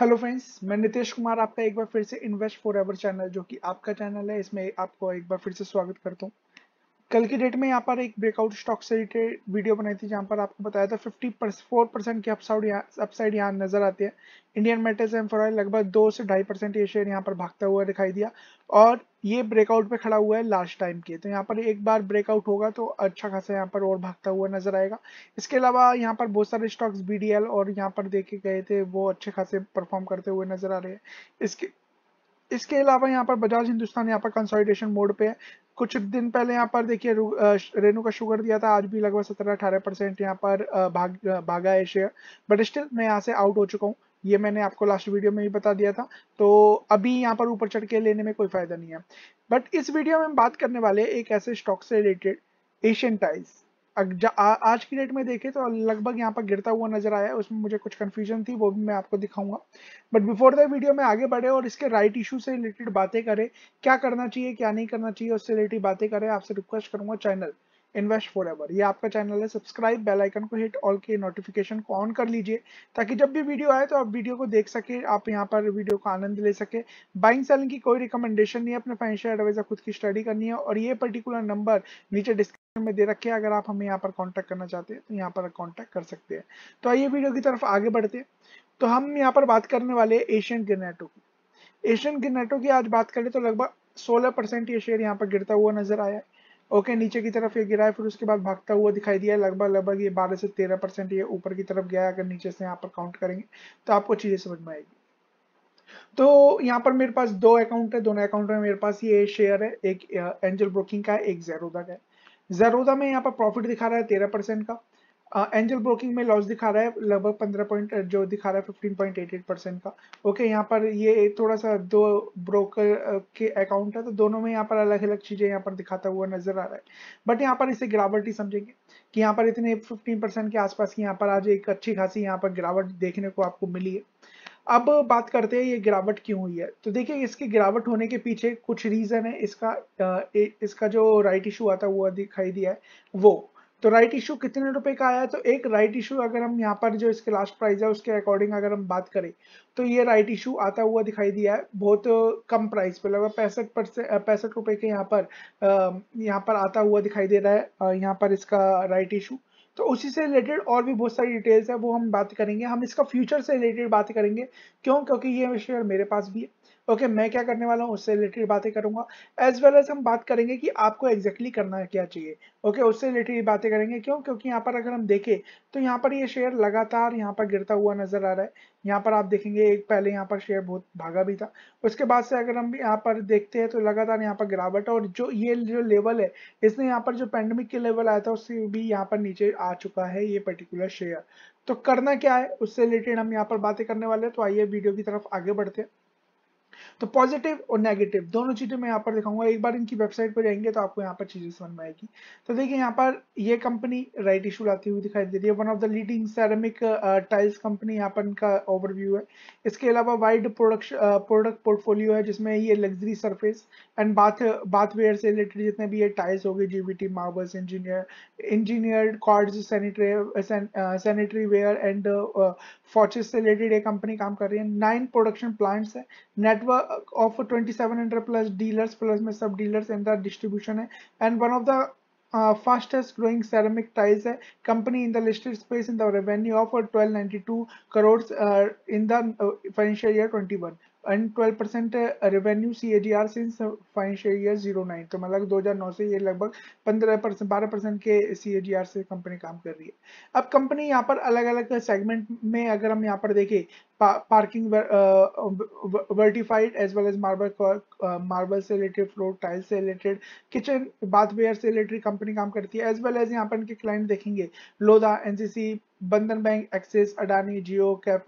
hello friends मैं नितेश कुमार आपका एक बार फिर से इन्वेस्ट फॉर एवर चैनल जो कि आपका चैनल है इसमें आपको एक बार फिर से स्वागत करता हूँ कल की डेट में यहाँ पर एक ब्रेकआउट स्टॉक से रिलेटेड वीडियो बनाई थी जहाँ पर आपको बताया था फिफ्टी फोर परसेंट की अपसाइड यहाँ अपसाइड यहाँ नजर आती है इंडियन मेटल्स एंड फॉर लगभग दो से ढाई परसेंट ये शेयर यहाँ पर भागता हुआ दिखाई दिया और ये ब्रेकआउट पे खड़ा हुआ है लास्ट टाइम के तो यहाँ पर एक बार ब्रेकआउट होगा तो अच्छा खासा यहाँ पर और भागता हुआ नजर आएगा इसके अलावा यहाँ पर बहुत सारे स्टॉक्स बी और यहाँ पर देखे गए थे वो अच्छे खासे परफॉर्म करते हुए नजर आ रहे हैं इसके इसके अलावा यहाँ पर बजाज हिंदुस्तान यहाँ पर कंसोलिडेशन मोड पे है कुछ दिन पहले यहाँ पर देखिए रेनू का शुगर दिया था आज भी लगभग सत्रह अठारह परसेंट यहाँ पर भाग भागा है शेयर बट स्टिल मैं यहाँ से आउट हो चुका हूँ ये मैंने आपको लास्ट वीडियो में भी बता दिया था तो अभी यहाँ पर ऊपर चढ़ के लेने में कोई फायदा नहीं है बट इस वीडियो में हम बात करने वाले एक ऐसे स्टॉक से रिलेटेड एशियन टाइल्स आज की डेट में देखें तो लगभग यहाँ पर गिरता हुआ नजर आया उसमें मुझे कुछ कन्फ्यूजन थी वो भी मैं आपको दिखाऊंगा बट बिफोर द वीडियो में आगे बढ़े और इसके राइट इशू से रिलेटेड बातें करें क्या करना चाहिए क्या नहीं करना चाहिए उससे रिलेटेड बातें करें आपसे रिक्वेस्ट करूंगा चैनल इन्वेस्ट फॉर एवर ये आपका चैनल है सब्सक्राइब बेल आइकन को हिट ऑल के नोटिफिकेशन को ऑन कर लीजिए ताकि जब भी वीडियो आए तो आप वीडियो को देख सके आप यहाँ पर वीडियो का आनंद ले सके बाइंग सेलिंग की कोई रिकमेंडेशन नहीं है अपने फाइनेंशियल एडवाइजर खुद की स्टडी करनी है और ये पर्टिकुलर नंबर नीचे डिस्क्रिप्शन में दे रखे अगर आप हमें यहाँ पर कॉन्टैक्ट करना चाहते हैं तो यहाँ पर कॉन्टैक्ट कर सकते हैं तो आइए वीडियो की तरफ आगे बढ़ते हैं तो हम यहाँ पर बात करने वाले एशियन गिरनेटो की एशियन गिरनेटो की आज बात करें तो लगभग सोलह परसेंट ये शेयर यहाँ पर गिरता हुआ नजर आया ओके नीचे की तरफ ये गिरा है फिर उसके बाद भागता हुआ दिखाई दिया लगभग लगभग ये 12 से 13 परसेंट ये ऊपर की तरफ गया अगर नीचे से यहाँ पर काउंट करेंगे तो आपको चीज़ें समझ में आएगी तो यहाँ पर मेरे पास दो अकाउंट है दोनों अकाउंट में मेरे पास ये शेयर है एक एंजल ब्रोकिंग का है एक जेरोदा का है जेरोदा में यहाँ पर प्रॉफिट दिखा रहा है तेरह परसेंट का एंजल ब्रोकिंग में लॉस दिखा रहा है लगभग पंद्रह पॉइंट जो दिखा रहा है fifteen point eight eight percent का ओके okay, यहाँ पर ये थोड़ा सा दो ब्रोकर के अकाउंट है तो दोनों में यहाँ पर अलग अलग चीज़ें यहाँ पर दिखाता हुआ नजर आ रहा है बट यहाँ पर इसे गिरावट ही समझेंगे कि यहाँ पर इतने फिफ्टीन परसेंट के आसपास की यहाँ पर आज एक अच्छी खासी यहाँ पर गिरावट देखने को आपको मिली है अब बात करते हैं ये गिरावट क्यों हुई है तो देखिए इसके गिरावट होने के पीछे कुछ रीज़न है इसका इसका जो राइट इशू आता हुआ दिखाई दिया है वो तो राइट इशू कितने रुपए का आया तो एक राइट इशू अगर हम यहाँ पर जो इसके लास्ट प्राइस है उसके अकॉर्डिंग अगर हम बात करें तो ये राइट इशू आता हुआ दिखाई दिया है बहुत कम प्राइस पे लगभग पैंसठ परसेंट पैंसठ रुपए के यहाँ पर यहाँ पर आता हुआ दिखाई दे रहा है यहाँ पर इसका राइट इशू तो उसी से रिलेटेड और भी बहुत सारी डिटेल्स है वो हम बात करेंगे हम इसका फ्यूचर से रिलेटेड बात करेंगे क्यों क्योंकि ये शेयर मेरे पास भी है ओके okay, मैं क्या करने वाला हूँ उससे रिलेटेड बातें करूंगा एज वेल एज हम बात करेंगे कि आपको एग्जैक्टली exactly करना क्या चाहिए ओके okay, उससे रिलेटेड बातें करेंगे क्यों क्योंकि यहाँ पर अगर हम देखें तो यहाँ पर ये यह शेयर लगातार यहाँ पर गिरता हुआ नजर आ रहा है यहाँ पर आप देखेंगे एक पहले यहाँ पर शेयर बहुत भागा भी था उसके बाद से अगर हम यहाँ पर देखते हैं तो लगातार यहाँ पर गिरावट और जो ये जो लेवल है इसने यहाँ पर जो पैंडमिक के लेवल आया था उससे भी यहाँ पर नीचे आ चुका है ये पर्टिकुलर शेयर तो करना क्या है उससे रिलेटेड हम यहाँ पर बातें करने वाले हैं तो आइए वीडियो की तरफ आगे बढ़ते हैं तो पॉजिटिव और नेगेटिव दोनों चीज़ें मैं यहाँ पर दिखाऊंगा एक बार इनकी वेबसाइट पर जाएंगे तो आपको यहाँ पर चीज़ें समझ में आएगी तो देखिए यहाँ पर ये कंपनी राइट इशू लाती हुई दिखाई दे रही है one of the leading ceramic tiles company यहाँ पर इनका ओवरव्यू है इसके अलावा वाइड प्रोडक्ट प्रोडक्ट पोर्टफोलियो है जिसमें ये luxury surface and bath bathware से रिलेटेड जितने भी ये टाइल्स हो गए GBT marbles engineer engineer quartz sanitary sanitary ware and faucets से रिलेटेड ये कंपनी काम कर रही है नाइन प्रोडक्शन प्लांट्स है network network of 2700 plus dealers plus में सब dealers and the distribution है and one of the uh, fastest growing ceramic tiles है company in the listed space in the revenue of 1292 crores uh, in the uh, financial year 21 and 12 परसेंट revenue C A G R since financial year zero nine तो मतलब 2009 से ये लगभग 15 percent बारह परसेंट के सी ए डी आर से कंपनी काम कर रही है अब कंपनी यहाँ पर अलग अलग सेगमेंट में अगर हम यहाँ पर देखें pa parking ver uh, uh, vertified as well as marble uh, marble से related floor टाइल से related kitchen bathware से related company काम करती है as well as यहाँ पर इनके client देखेंगे Lodha NCC Bandhan bank Axis Adani Jio cap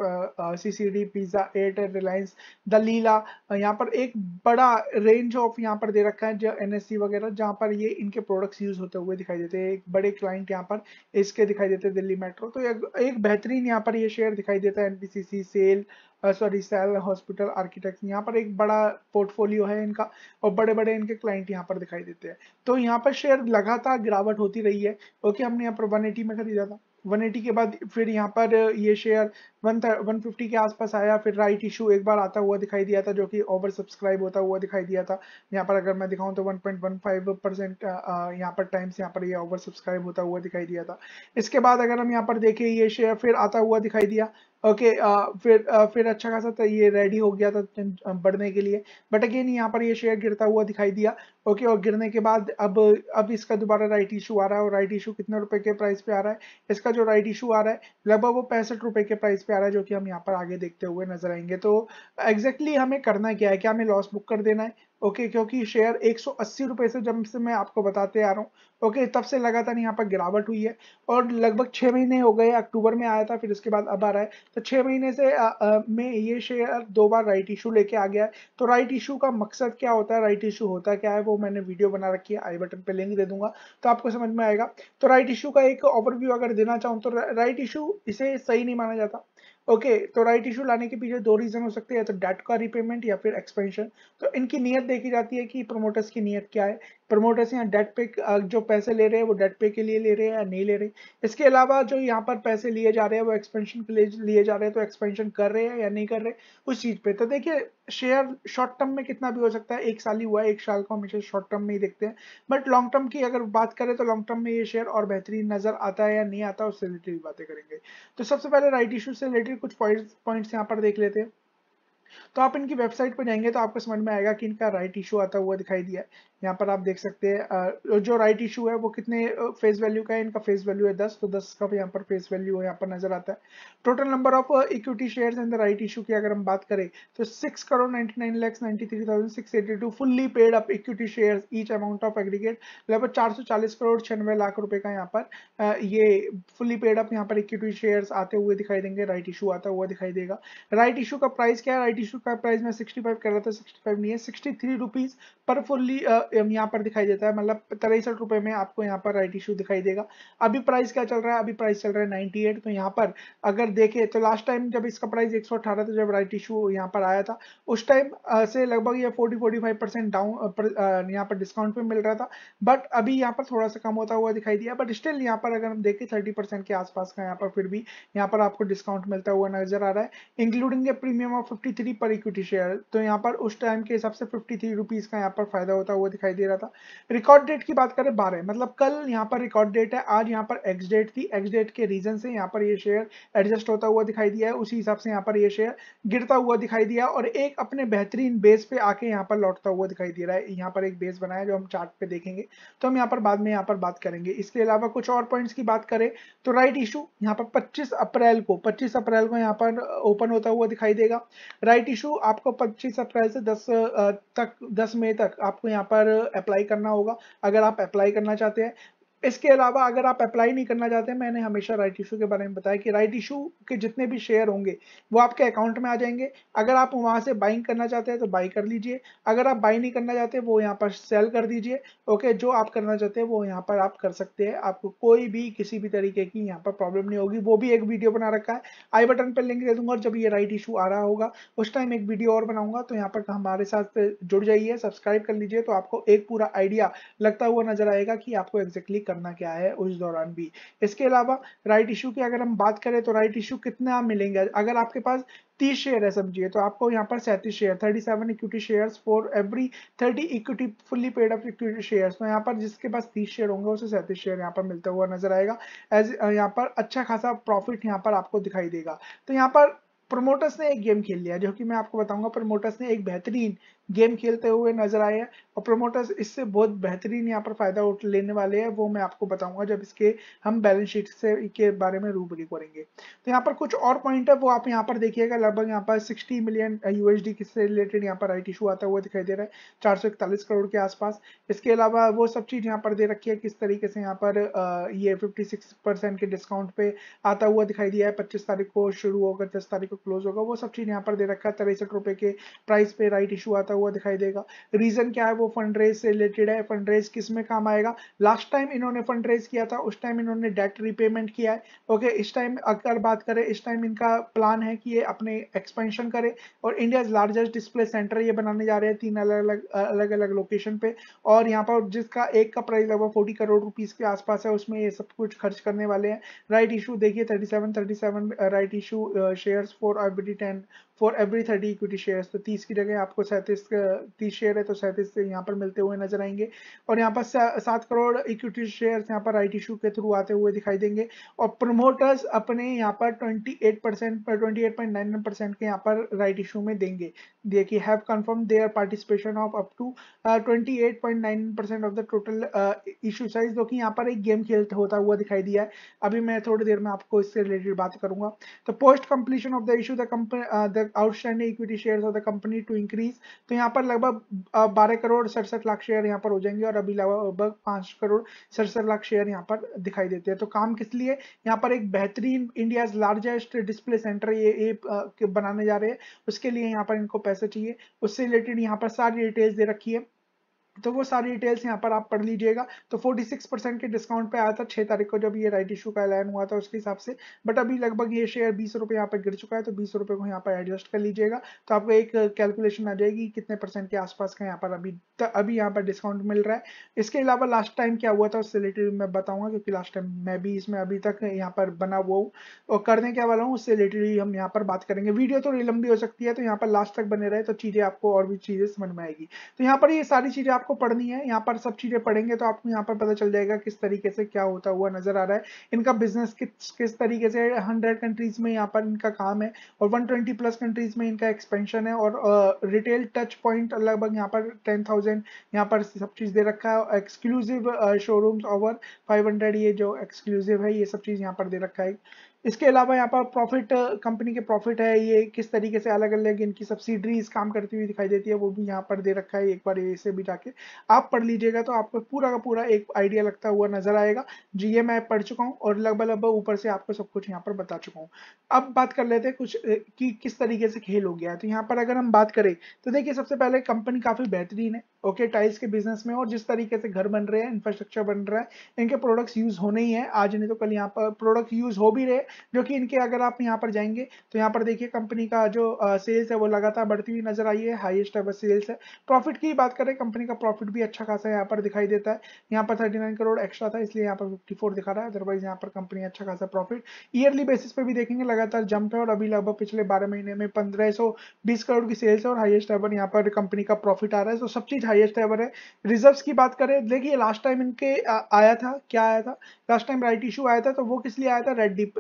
C C D pizza Airtel Reliance the Leela यहाँ पर एक बड़ा रेंज ऑफ यहाँ पर दे रखा है जो एन वगैरह जहाँ पर ये इनके प्रोडक्ट्स यूज होते हुए दिखाई देते हैं एक बड़े क्लाइंट यहाँ पर इसके दिखाई देते हैं दिल्ली मेट्रो तो एक बेहतरीन यहाँ पर ये शेयर दिखाई देता है N P C C cell sorry cell hospital architect यहाँ पर एक बड़ा पोर्टफोलियो है इनका और बड़े बड़े इनके क्लाइंट यहाँ पर दिखाई देते हैं तो यहाँ पर शेयर लगातार गिरावट होती रही है ओके हमने यहाँ पर वन में खरीदा था 180 के बाद फिर यहाँ पर ये शेयर 150 के आसपास आया फिर राइट इशू एक बार आता हुआ दिखाई दिया था जो कि ओवर सब्सक्राइब होता हुआ दिखाई दिया था यहाँ पर अगर मैं दिखाऊं तो 1.15 परसेंट यहाँ पर टाइम्स यहाँ पर ये ओवर सब्सक्राइब होता हुआ दिखाई दिया था इसके बाद अगर हम यहाँ पर देखें ये शेयर फिर आता हुआ दिखाई दिया ओके uh, फिर uh, फिर अच्छा खासा था तो ये रेडी हो गया था uh, बढ़ने के लिए बट अगेन यहाँ पर ये शेयर गिरता हुआ दिखाई दिया ओके और गिरने के बाद अब अब इसका दोबारा राइट इशू आ रहा है और राइट इशू कितने रुपए के प्राइस पे आ रहा है इसका जो राइट इशू आ रहा है लगभग वो पैंसठ रुपए के प्राइस पे आ रहा है जो कि हम यहाँ पर आगे देखते हुए नजर आएंगे तो एग्जैक्टली exactly हमें करना क्या है क्या हमें लॉस बुक कर देना है ओके okay, क्योंकि शेयर एक सौ से जब से मैं आपको बताते आ रहा हूँ ओके okay, तब से लगातार यहाँ पर गिरावट हुई है और लगभग छः महीने हो गए अक्टूबर में आया था फिर उसके बाद अब आ रहा है तो छः महीने से आ, आ, में ये शेयर दो बार राइट इशू लेके आ गया है तो राइट इशू का मकसद क्या होता है राइट इशू होता क्या है वो मैंने वीडियो बना रखी है आई बटन पर लिंक दे दूंगा तो आपको समझ में आएगा तो राइट इशू का एक ओवरव्यू अगर देना चाहूँ तो राइट इशू इसे सही नहीं माना जाता ओके okay, तो राइट इशू लाने के पीछे दो रीजन हो सकते हैं या तो डेट का रिपेमेंट या फिर एक्सपेंशन तो इनकी नियत देखी जाती है कि प्रमोटर्स की नीयत क्या है प्रमोटर्स यहाँ डेट पे जो पैसे ले रहे हैं वो डेट पे के लिए ले रहे हैं या नहीं ले रहे इसके अलावा जो यहाँ पर पैसे लिए जा रहे हैं वो एक्सपेंशन के लिए लिए जा रहे हैं तो एक्सपेंशन कर रहे हैं या नहीं कर रहे उस चीज पे तो देखिए शेयर शॉर्ट टर्म में कितना भी हो सकता है एक साल ही हुआ है एक साल को हमेशा शॉर्ट टर्म में ही देखते हैं बट लॉन्ग टर्म की अगर बात करें तो लॉन्ग टर्म में ये शेयर और बेहतरीन नजर आता है या नहीं आता उससे रिलेटेड बातें करेंगे तो सबसे पहले राइट इशू से रिलेटेड कुछ पॉइंट्स यहाँ पर देख लेते हैं तो आप इनकी वेबसाइट पर जाएंगे तो आपको समझ में आएगा कि इनका राइट इशू आता हुआ दिखाई दिया है यहाँ पर आप देख सकते हैं जो राइट इशू है वो कितने फेस वैल्यू का है इनका फेस वैल्यू है 10 तो 10 का यहाँ पर फेस वैल्यू यहाँ पर नजर आता है total number of equity shares in the right issue की अगर हम बात करें तो 6 crore 99 lakh 93,682 fully paid up equity shares each amount of aggregate लगभग 440 करोड़ छियानवे लाख रुपए का यहाँ पर ये फुल्ली पेड अप यहाँ पर इक्विटी शेयर आते हुए दिखाई देंगे राइट इशू आता हुआ दिखाई देगा राइट इशू का प्राइस क्या है राइट इशू का प्राइस मैं सिक्सटी कर रहा था सिक्सटी नहीं है सिक्सटी पर फुल्ली यहाँ पर दिखाई देता है मतलब तिरसठ रुपए में आपको यहाँ पर राइट इशू दिखाई देगा अभी प्राइस क्या चल रहा है अभी प्राइस चल रहा है नाइनटी एट तो यहाँ पर अगर देखे तो लास्ट टाइम जब इसका प्राइस एक सौ अठारह था जब राइट इशू यहाँ पर आया था उस टाइम से लगभग ये forty forty five percent down यहाँ पर डिस्काउंट पे मिल रहा था बट अभी यहाँ पर थोड़ा सा कम होता हुआ दिखाई दिया बट स्टिल यहाँ पर अगर हम देखें थर्टी परसेंट के आसपास का यहाँ पर फिर भी यहाँ पर आपको डिस्काउंट मिलता हुआ नजर आ रहा है including a premium of fifty three per equity share तो यहाँ पर उस टाइम के हिसाब से फिफ्टी थ्री रुपीज का यहाँ पर फायदा होता हुआ दिखाई दे रहा था रिकॉर्ड डेट की बात करें बारह मतलब कल यहाँ पर रिकॉर्ड डेट है आज यहाँ पर एक्स डेट थी एक्स डेट के रीजन से यहाँ पर ये शेयर एडजस्ट होता हुआ दिखाई दिया है उसी हिसाब से यहाँ पर ये शेयर गिरता हुआ दिखाई दिया और एक अपने बेहतरीन बेस पे आके यहाँ पर लौटता हुआ दिखाई दे रहा है यहाँ पर एक बेस बनाया जो हम चार्ट पे देखेंगे तो हम यहाँ पर बाद में यहाँ पर बात करेंगे इसके अलावा कुछ और पॉइंट्स की बात करें तो राइट इशू यहाँ पर पच्चीस अप्रैल को पच्चीस अप्रैल को यहाँ पर ओपन होता हुआ दिखाई देगा राइट इशू आपको पच्चीस अप्रैल से दस तक दस मई तक आपको यहाँ पर अप्लाई करना होगा अगर आप अप्लाई करना चाहते हैं इसके अलावा अगर आप अप्लाई नहीं करना चाहते मैंने हमेशा राइट इशू के बारे में बताया कि राइट इशू के जितने भी शेयर होंगे वो आपके अकाउंट में आ जाएंगे अगर आप वहाँ से बाइंग करना चाहते हैं तो बाई कर लीजिए अगर आप बाई नहीं करना चाहते वो यहाँ पर सेल कर दीजिए ओके जो आप करना चाहते हैं वो यहाँ पर आप कर सकते हैं आपको कोई भी किसी भी तरीके की यहाँ पर प्रॉब्लम नहीं होगी वो भी एक वीडियो बना रखा है आई बटन पर लिंक दे दूंगा और जब ये राइट इशू आ रहा होगा उस टाइम एक वीडियो और बनाऊंगा तो यहाँ पर हमारे साथ जुड़ जाइए सब्सक्राइब कर लीजिए तो आपको एक पूरा आइडिया लगता हुआ नजर आएगा कि आपको एग्जैक्टली करना क्या है उस दौरान भी इसके अलावा राइट इशू की अगर हम बात करें तो राइट इशू कितना मिलेंगे अगर आपके पास तीस शेयर है समझिए तो आपको यहाँ पर सैंतीस share thirty seven equity share for every thirty equity fully paid up equity share तो यहाँ पर जिसके पास तीस शेयर होंगे उसे सैंतीस शेयर यहाँ पर मिलता हुआ नजर आएगा एज यहाँ पर अच्छा खासा प्रॉफिट यहाँ पर आपको दिखाई देगा तो यहाँ पर प्रमोटर्स ने एक गेम खेल लिया जो कि मैं आपको बताऊंगा प्रमोटर्स ने एक बेहतरीन गेम खेलते हुए नजर आए हैं और प्रमोटर्स इससे बहुत बेहतरीन यहाँ पर फायदा उठ लेने वाले हैं वो मैं आपको बताऊंगा जब इसके हम बैलेंस शीट से के बारे में रूबरू करेंगे तो यहाँ पर कुछ और पॉइंट है वो आप यहाँ पर देखिएगा लगभग यहाँ पर 60 मिलियन यूएसडी किससे रिलेटेड यहाँ पर राइट इशू आता हुआ दिखाई दे रहा है चार करोड़ के आसपास इसके अलावा वो सब चीज यहाँ पर दे रखी है किस तरीके से यहाँ पर ये फिफ्टी के डिस्काउंट पे आता हुआ दिखाई दिया है पच्चीस तारीख को शुरू होगा दस तारीख को क्लोज होगा वो सब चीज यहाँ पर दे रखा है तिरसठ रुपए के प्राइस पे राइट इशू आता हुआ दिखाई देगा रीजन क्या है वो फंड रेज से रिलेटेड है फंड रेज किस में काम आएगा लास्ट टाइम इन्होंने फंड रेज किया था उस टाइम इन्होंने डेट रिपेमेंट किया है ओके इस टाइम अगर बात करें इस टाइम इनका प्लान है कि ये अपने एक्सपेंशन करे और इंडिया लार्जेस्ट डिस्प्ले सेंटर ये बनाने जा रहे हैं तीन अलग अलग अलग अलग लोकेशन पे और यहाँ पर जिसका एक का प्राइस लगभग फोर्टी करोड़ रुपीज़ के आसपास है उसमें ये सब कुछ खर्च करने वाले हैं राइट इशू देखिए thirty seven thirty seven right issue share for IBD ten for every thirty equity share तो तीस की जगह आपको सैंतीस तीस शेयर है तो सैंतीस यहाँ पर मिलते हुए नजर आएंगे और यहाँ पर सात करोड़ इक्विटी शेयर यहाँ पर राइट इशू के थ्रू आते हुए दिखाई देंगे और प्रमोटर्स अपने यहाँ पर twenty eight percent twenty eight point nine percent के यहाँ पर राइट इशू में देंगे देखिए have confirm their participation of up to twenty eight point nine percent of the total issue size जो कि यहाँ पर एक गेम खेल होता हुआ दिखाई दिया है अभी मैं थोड़ी देर में आपको इससे रिलेटेड बात करूंगा तो post completion of the issue the company outstanding equity shares of the company to increase तो यहाँ पर लगभग बारह करोड़ सड़सठ लाख शेयर यहाँ पर हो जाएंगे और अभी लगभग पांच करोड़ सड़सठ लाख शेयर यहाँ पर दिखाई देते हैं तो काम किस लिए यहाँ पर एक बेहतरीन इंडिया लार्जेस्ट डिस्प्ले सेंटर ये बनाने जा रहे हैं उसके लिए यहाँ पर इनको पैसे चाहिए उससे रिलेटेड यहाँ पर सारी डिटेल्स दे रखी है तो वो सारी डिटेल्स यहाँ पर आप पढ़ लीजिएगा तो 46 परसेंट के डिस्काउंट पे आया था छह तारीख को जब ये राइट इशू का ऐलान हुआ था उसके हिसाब से बट अभी लगभग ये शेयर बीस रुपये यहाँ पर गिर चुका है तो बीस रुपये को यहाँ पर एडजस्ट कर लीजिएगा तो आपको एक कैलकुलेशन आ जाएगी कितने परसेंट के आसपास का यहाँ पर अभी अभी यहाँ पर डिस्काउंट मिल रहा है इसके अलावा लास्ट टाइम क्या हुआ था उससे रिलेटेड मैं बताऊंगा क्योंकि लास्ट टाइम मैं भी इसमें अभी तक यहाँ पर बना हुआ हूँ और करने क्या वाला हूँ उससे रिलेटेड हम यहाँ पर बात करेंगे वीडियो तो थोड़ी लंबी हो सकती है तो यहाँ पर लास्ट तक बने रहे तो चीज़ें आपको और भी चीज़ें समझ में आएगी तो यहाँ पर ये सारी चीज़ें आपको पढ़नी है यहाँ पर सब चीज़ें पढ़ेंगे तो आपको यहाँ पर पता चल जाएगा किस तरीके से क्या होता हुआ नजर आ रहा है इनका बिजनेस किस किस तरीके से हंड्रेड कंट्रीज में यहाँ पर इनका काम है और 120 प्लस कंट्रीज में इनका एक्सपेंशन है और रिटेल टच पॉइंट लगभग यहाँ पर टेन थाउजेंड पर सब चीज़ दे रखा है एक्सक्लूसिव शोरूम्स ओवर फाइव ये जो एक्सक्लूसिव है ये सब चीज़ यहाँ पर दे रखा है इसके अलावा यहाँ पर प्रॉफिट कंपनी के प्रॉफिट है ये किस तरीके से अलग अलग इनकी सब्सिडरीज काम करती हुई दिखाई देती है वो भी यहाँ पर दे रखा है एक बार इसे भी जाके आप पढ़ लीजिएगा तो आपको पूरा का पूरा एक आइडिया लगता हुआ नजर आएगा जी ये मैं पढ़ चुका हूँ और लगभग लगभग ऊपर से आपको सब कुछ यहाँ पर बता चुका हूँ अब बात कर लेते हैं कुछ कि किस तरीके से खेल हो गया है तो यहाँ पर अगर हम बात करें तो देखिए सबसे पहले कंपनी काफी बेहतरीन है ओके टाइल्स के बिजनेस में और जिस तरीके से घर बन रहे हैं इंफ्रास्ट्रक्चर बन रहा है इनके प्रोडक्ट्स यूज होने ही है आज नहीं तो कल यहाँ पर प्रोडक्ट यूज हो भी रहे जो कि इनके अगर आप यहाँ पर जाएंगे तो यहाँ पर देखिए कंपनी का जो सेल्स है वो लगातार बढ़ती हुई नजर आई है हाईएस्ट एवर सेल्स है प्रॉफिट की बात करें कंपनी का प्रॉफिट भी अच्छा खासा यहाँ पर दिखाई देता है यहाँ पर थर्टी करोड़ एक्स्ट्रा था इसलिए यहाँ पर फिफ्टी दिखा रहा है अदरवाइज यहाँ पर कंपनी अच्छा खासा प्रॉफिट ईयरली बेसिस पर भी देखेंगे लगातार जंप है और अभी लगभग पिछले बारह महीने में पंद्रह करोड़ की सेल्स है और हाइएस्ट एवर यहाँ पर कंपनी का प्रॉफिट आ रहा है तो सब चीज हाइएस्ट एवर है रिजर्व की बात करें देखिए लास्ट टाइम इनके आया था क्या आया था लास्ट टाइम राइट इशू आया था तो वो किस लिए आया था रेड डीप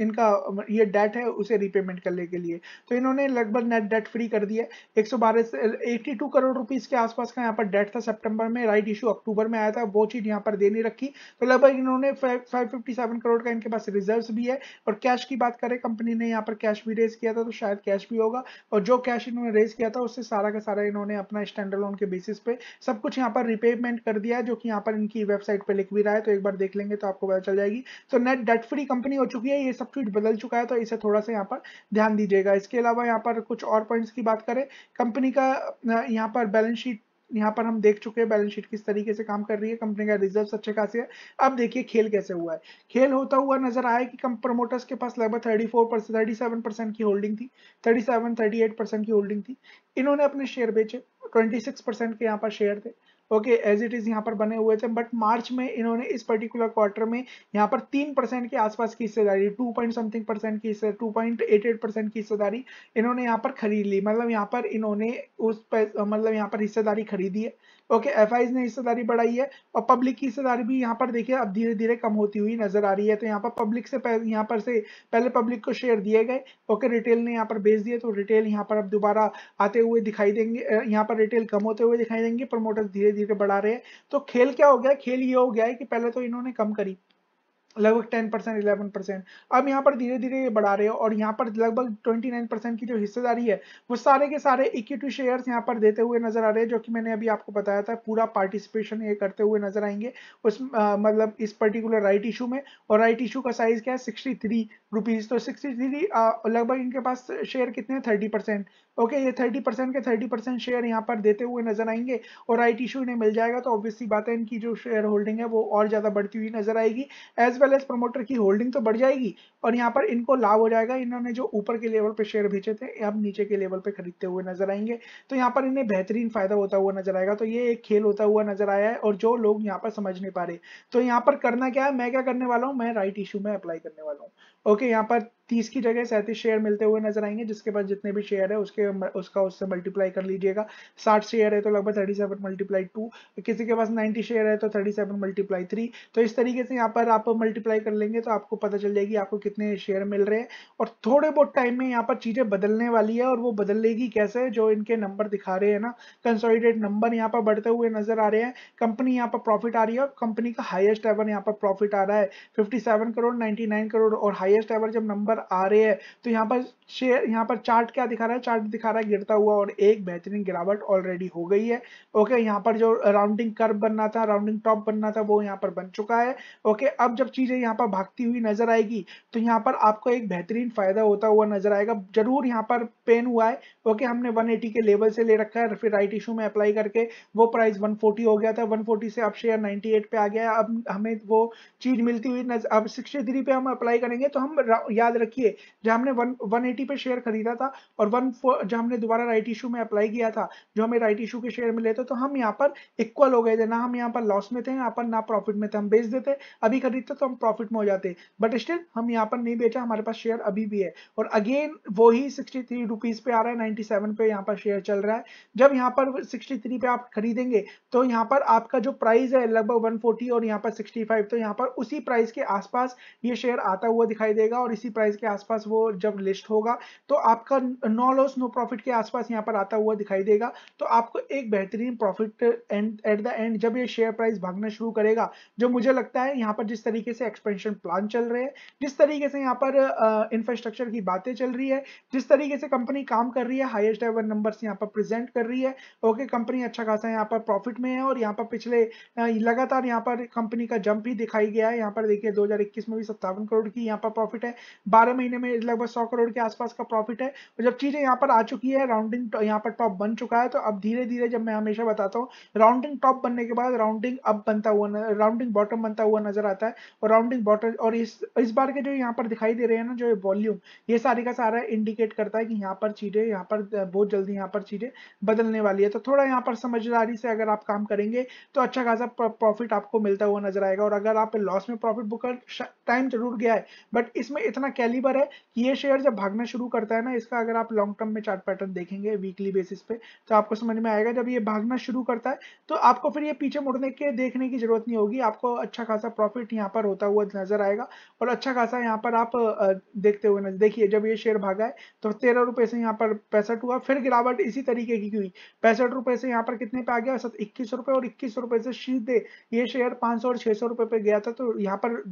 इनका ये डेट है उसे रिपेमेंट करने के लिए तो इन्होंने लगभग नेट डेट फ्री कर दिया एक सौ बारह से एट्टी टू करोड़ रुपीज़ के आसपास का यहाँ पर डेट था सितंबर में राइट इशू अक्टूबर में आया था वो चीज़ यहाँ पर देनी रखी तो लगभग इन्होंने फाइव फिफ्टी सेवन करोड़ का इनके पास रिजर्व भी है और कैश की बात करें कंपनी ने यहाँ पर कैश भी रेज किया था तो शायद कैश भी होगा और जो कैश इन्होंने रेज किया था उससे सारा का सारा इन्होंने अपना स्टैंडर्ड लोन के बेसिस पे सब कुछ यहाँ पर रिपेमेंट कर दिया जो कि यहाँ पर इनकी वेबसाइट पर लिख भी रहा है तो एक बार देख लेंगे तो आपको पता चल जाएगी तो नेट डेट फ्री कंपनी हो चुकी दिया ये सब कुछ बदल चुका है तो इसे थोड़ा सा यहाँ पर ध्यान दीजिएगा इसके अलावा यहाँ पर कुछ और पॉइंट्स की बात करें कंपनी का यहाँ पर बैलेंस शीट यहाँ पर हम देख चुके हैं बैलेंस शीट किस तरीके से काम कर रही है कंपनी का रिजर्व अच्छे खासे है अब देखिए खेल कैसे हुआ है खेल होता हुआ नजर आया कि प्रमोटर्स के पास लगभग 34 परसेंट थर्टी सेवन परसेंट की होल्डिंग थी 37 38 परसेंट की होल्डिंग थी इन्होंने अपने शेयर बेचे 26 परसेंट के यहाँ पर शेयर थे ओके एज इट इज यहाँ पर बने हुए थे बट मार्च में इन्होंने इस पर्टिकुलर क्वार्टर में यहाँ पर तीन परसेंट के आसपास की हिस्सेदारी टू पॉइंट समथिंग परसेंट की हिस्से two point eight eight percent की हिस्सेदारी इन्होंने यहाँ पर खरीद ली मतलब यहाँ पर इन्होंने उस मतलब यहाँ पर हिस्सेदारी खरीदी है ओके एफ ने हिस्सेदारी बढ़ाई है और पब्लिक की हिस्सेदारी भी यहाँ पर देखिए अब धीरे धीरे कम होती हुई नजर आ रही है तो यहाँ पर पब्लिक से यहाँ पर से पहले पब्लिक को शेयर दिए गए ओके रिटेल ने यहाँ पर बेच दिए तो रिटेल यहाँ पर अब दोबारा आते हुए दिखाई देंगे यहाँ पर रिटेल कम होते हुए दिखाई देंगे प्रमोटर्स धीरे धीरे बढ़ा रहे हैं तो खेल क्या हो गया खेल ये हो गया है कि पहले तो इन्होंने कम करी लगभग टेन परसेंट इलेवन परसेंट अब यहाँ पर धीरे धीरे ये बढ़ा रहे हो और यहाँ पर लगभग ट्वेंटी नाइन परसेंट की जो हिस्सेदारी है वो सारे के सारे इक्विटी शेयर यहाँ पर देते हुए नजर आ रहे हैं जो कि मैंने अभी आपको बताया था पूरा पार्टिसिपेशन ये करते हुए नजर आएंगे उस आ, मतलब इस पर्टिकुलर राइट इशू में और राइट इशू का साइज क्या है सिक्सटी थ्री रुपीज तो सिक्सटी थ्री लगभग इनके पास शेयर कितने थर्टी परसेंट ओके ये थर्टी परसेंट के थर्टी परसेंट शेयर यहाँ पर देते हुए नजर आएंगे और राइट इशू इन्हें मिल जाएगा तो ऑब्वियसली बात है इनकी जो शेयर होल्डिंग है वो और ज्यादा बढ़ती हुई नजर आएगी एज वेल पहले इस प्रमोटर की होल्डिंग तो बढ़ जाएगी और यहाँ पर इनको लाभ हो जाएगा इन्होंने जो ऊपर के लेवल पे शेयर बेचे थे अब नीचे के लेवल पे खरीदते हुए नजर आएंगे तो यहाँ पर इन्हें बेहतरीन फायदा होता हुआ नजर आएगा तो ये एक खेल होता हुआ नजर आया है और जो लोग यहाँ पर समझ नहीं पा रहे तो यहाँ पर करना क्या है मैं क्या करने वाला हूँ मैं राइट इशू में अप्लाई करने वाला हूँ ओके यहाँ पर तीस की जगह सैंतीस शेयर मिलते हुए नजर आएंगे जिसके पास जितने भी शेयर है उसके उसका उससे मल्टीप्लाई कर लीजिएगा साठ शेयर है तो लगभग थर्टी सेवन मल्टीप्लाई टू किसी के पास नाइन्टी शेयर है तो थर्टी सेवन मल्टीप्लाई थ्री तो इस तरीके से यहाँ पर आप मल्टीप्लाई कर लेंगे तो आपको पता चल जाएगी आपको कितने शेयर मिल रहे हैं और थोड़े बहुत टाइम में यहाँ पर चीजें बदलने वाली है और वो बदलेगी कैसे जो इनके नंबर दिखा रहे हैं ना कंसोलिडेट नंबर यहाँ पर बढ़ते हुए नजर आ रहे हैं कंपनी यहाँ पर प्रॉफिट आ रही है और कंपनी का हाइएस्ट एवर यहाँ पर प्रॉफिट आ रहा है फिफ्टी करोड़ नाइन्टी करोड़ और हाइएस्ट एवर जब नंबर पर आ रहे हैं तो यहाँ पर शेयर यहाँ पर चार्ट क्या दिखा रहा है चार्ट दिखा रहा है गिरता हुआ और एक बेहतरीन गिरावट ऑलरेडी हो गई है ओके यहाँ पर जो राउंडिंग कर्व बनना था राउंडिंग टॉप बनना था वो यहाँ पर बन चुका है ओके अब जब चीजें यहाँ पर भागती हुई नजर आएगी तो यहाँ पर आपको एक बेहतरीन फायदा होता हुआ नजर आएगा जरूर यहाँ पर पेन हुआ है ओके हमने वन के लेवल से ले रखा है फिर राइट इशू में अप्लाई करके वो प्राइस वन हो गया था वन से अब शेयर नाइनटी पे आ गया अब हमें वो चीज मिलती हुई अब सिक्सटी पे हम अप्लाई करेंगे तो हम याद रखिए जो हमने वन वन पे शेयर खरीदा था और वन जो हमने दोबारा राइट इशू में अप्लाई किया था जो हमें राइट इशू के शेयर मिले थे तो हम यहाँ पर इक्वल हो गए थे ना हम यहाँ पर लॉस में थे यहाँ पर ना प्रॉफिट में थे हम बेच देते अभी खरीदते तो हम प्रॉफिट में हो जाते बट स्टिल हम यहाँ पर नहीं बेचा हमारे पास शेयर अभी भी है और अगेन वो ही सिक्सटी पे आ रहा है नाइन्टी पे यहाँ पर शेयर चल रहा है जब यहाँ पर सिक्सटी पे आप खरीदेंगे तो यहाँ पर आपका जो प्राइस है लगभग वन और यहाँ पर सिक्सटी तो यहाँ पर उसी प्राइस के आसपास ये शेयर आता हुआ दिखाई देगा और इसी प्राइस रुपीज के आसपास वो जब लिस्ट होगा तो आपका नो लॉस नो प्रॉफिट के आसपास यहाँ पर आता हुआ दिखाई देगा तो आपको एक बेहतरीन profit and at the end जब ये शेयर प्राइस भागना शुरू करेगा जो मुझे लगता है यहाँ पर जिस तरीके से एक्सपेंशन प्लान चल रहे हैं जिस तरीके से यहाँ पर इंफ्रास्ट्रक्चर की बातें चल रही है जिस तरीके से कंपनी काम कर रही है हाइएस्ट एवर नंबर यहाँ पर प्रेजेंट कर रही है ओके कंपनी अच्छा खासा यहाँ पर प्रॉफिट में है और यहाँ पर पिछले लगातार यहाँ पर कंपनी का जंप ही दिखाई गया है यहाँ पर देखिए दो में भी सत्तावन करोड़ की यहाँ पर प्रॉफिट है बारह महीने में लगभग सौ करोड़ के आसपास का प्रॉफिट है और जब चीज़ें यहाँ पर आ चुकी है राउंडिंग यहाँ पर टॉप बन चुका है तो अब धीरे धीरे जब मैं हमेशा बताता हूँ राउंडिंग टॉप बनने के बाद राउंडिंग अप बनता हुआ राउंडिंग बॉटम बनता हुआ नजर आता है और राउंडिंग बॉटम और इस इस बार के जो यहाँ पर दिखाई दे रहे हैं ना जो वॉल्यूम ये सारे का सारा इंडिकेट करता है कि यहाँ पर चीज़ें यहाँ पर बहुत जल्दी यहाँ पर चीज़ें बदलने वाली है तो थोड़ा यहाँ पर समझदारी से अगर आप काम करेंगे तो अच्छा खासा प्रॉफिट आपको मिलता हुआ नजर आएगा और अगर आप लॉस में प्रॉफिट बुक कर टाइम जरूर गया है बट इसमें इतना कैली पहली बार है कि ये शेयर जब भागना शुरू करता है ना इसका अगर आप लॉन्ग टर्म में चार्ट पैटर्न देखेंगे वीकली बेसिस पे तो आपको समझ में आएगा जब ये भागना शुरू करता है तो आपको फिर ये पीछे मुड़ने के देखने की जरूरत नहीं होगी आपको अच्छा खासा प्रॉफिट यहाँ पर होता हुआ नजर आएगा और अच्छा खासा यहाँ पर आप देखते हुए नजर देखिए जब ये शेयर भागा है तो तेरह रुपए से यहाँ पर पैंसठ हुआ फिर गिरावट इसी तरीके की हुई पैंसठ रुपए से यहाँ पर कितने पे आ गया इक्कीस रुपए और इक्कीस रुपए से सीधे ये शेयर पांच सौ और छह सौ रुपए पे गया था तो यहाँ पर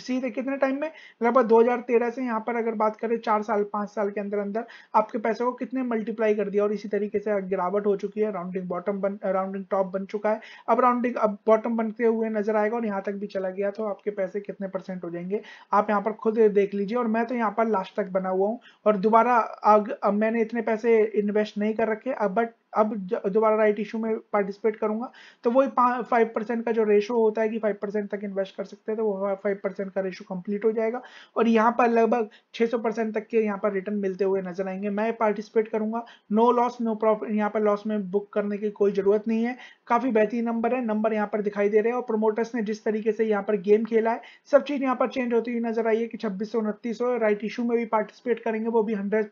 सीधे कितने टाइम में लगभग 2013 से यहाँ पर अगर बात करें चार साल पांच साल के अंदर अंदर आपके पैसे को कितने मल्टीप्लाई कर दिया और इसी तरीके से गिरावट हो चुकी है राउंडिंग बॉटम बन राउंडिंग टॉप बन चुका है अब राउंडिंग अब बॉटम बनते हुए नजर आएगा और यहाँ तक भी चला गया तो आपके पैसे कितने परसेंट हो जाएंगे आप यहाँ पर खुद देख लीजिए और मैं तो यहाँ पर लास्ट तक बना हुआ हूँ और दोबारा अब मैंने इतने पैसे इन्वेस्ट नहीं कर रखे अब बट अब दोबारा राइट इशू में पार्टिसिपेट करूंगा तो वही फाइव परसेंट का जो रेशो होता है कि फाइव परसेंट तक इन्वेस्ट कर सकते हैं तो वो फाइव परसेंट का रेशो कंप्लीट हो जाएगा और यहाँ पर लगभग छः सौ परसेंट तक के यहाँ पर रिटर्न मिलते हुए नजर आएंगे मैं पार्टिसिपेट करूंगा नो लॉस नो प्रॉफिट यहाँ पर लॉस में बुक करने की कोई जरूरत नहीं है काफी बेहतरीन नंबर है नंबर यहाँ पर दिखाई दे रहे हैं और प्रोमोटर्स ने जिस तरीके से यहाँ पर गेम खेला है सब चीज यहाँ पर चेंज होती हुई नजर आई है कि छब्बीस सौ उनतीस राइट इशू में भी पार्टिसिपेट करेंगे वो भी हंड्रेड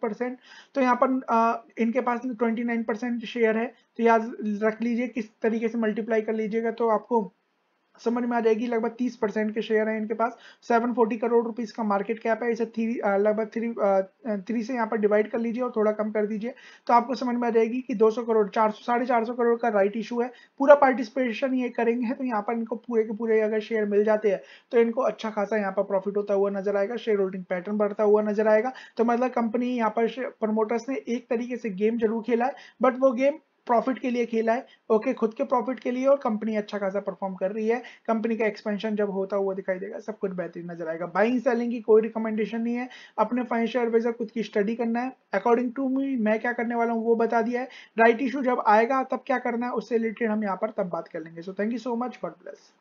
तो यहाँ पर इनके पास ट्वेंटी शेयर है तो याद रख लीजिए किस तरीके से मल्टीप्लाई कर लीजिएगा तो आपको समझ में आ जाएगी लगभग तीस परसेंट के शेयर हैं इनके पास सेवन फोर्टी करोड़ रुपीज का मार्केट कैप है इसे थ्री लगभग थ्री थ्री से यहाँ पर डिवाइड कर लीजिए और थोड़ा कम कर दीजिए तो आपको समझ में आ जाएगी कि दो सौ करोड़ चार सौ साढ़े चार सौ करोड़ का राइट इशू है पूरा पार्टिसिपेशन ये करेंगे तो यहाँ पर इनको पूरे के पूरे अगर शेयर मिल जाते हैं तो इनको अच्छा खासा यहाँ पर प्रॉफिट होता हुआ नजर आएगा शेयर होल्डिंग पैटर्न बढ़ता हुआ नजर आएगा तो मतलब कंपनी यहाँ पर प्रमोटर्स ने एक तरीके से गेम जरूर खेला है बट वो गेम प्रॉफिट के लिए खेला है ओके खुद के प्रॉफिट के लिए और कंपनी अच्छा खासा परफॉर्म कर रही है कंपनी का एक्सपेंशन जब होता हुआ दिखाई देगा सब कुछ बेहतरीन नजर आएगा बाइंग सेलिंग की कोई रिकमेंडेशन नहीं है अपने फाइनेंशियल एडवाइजर खुद की स्टडी करना है अकॉर्डिंग टू मी मैं क्या करने वाला हूँ वो बता दिया है राइट इशू जब आएगा तब क्या करना है उससे रिलेटेड हम यहाँ पर तब बात कर लेंगे so thank you so much God bless